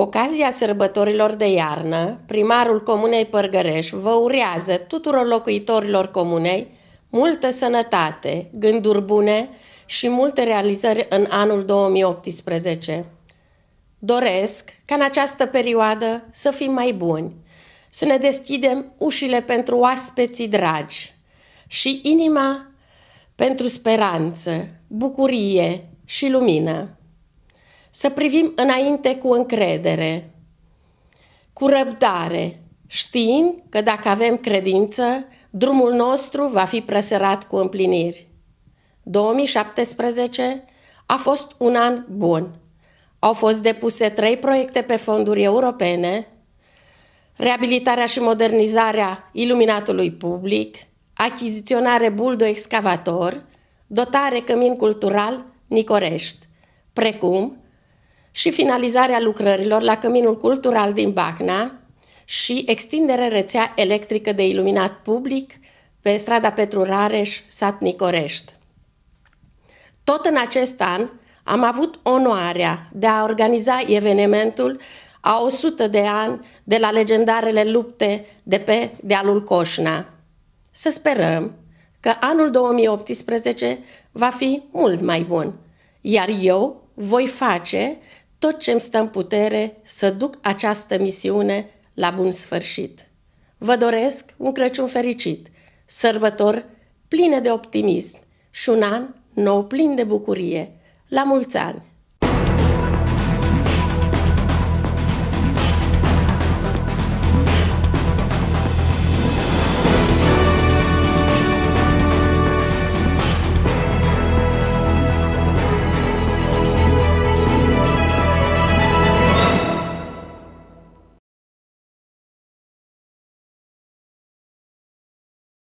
ocazia sărbătorilor de iarnă, primarul Comunei Părgăreș vă urează tuturor locuitorilor comunei multă sănătate, gânduri bune și multe realizări în anul 2018. Doresc ca în această perioadă să fim mai buni, să ne deschidem ușile pentru oaspeții dragi și inima pentru speranță, bucurie și lumină să privim înainte cu încredere, cu răbdare, știind că dacă avem credință, drumul nostru va fi presărat cu împliniri. 2017 a fost un an bun. Au fost depuse trei proiecte pe fonduri europene, reabilitarea și modernizarea iluminatului public, achiziționare buldo-excavator, dotare cămin cultural Nicorești, precum și finalizarea lucrărilor la Căminul Cultural din Bacna și extinderea rețea electrică de iluminat public pe strada Petru Rareș, sat Nicorești. Tot în acest an am avut onoarea de a organiza evenimentul a 100 de ani de la legendarele lupte de pe dealul Coșna. Să sperăm că anul 2018 va fi mult mai bun, iar eu voi face tot ce îmi stă în putere să duc această misiune la bun sfârșit. Vă doresc un Crăciun fericit, sărbători pline de optimism și un an nou plin de bucurie. La mulți ani!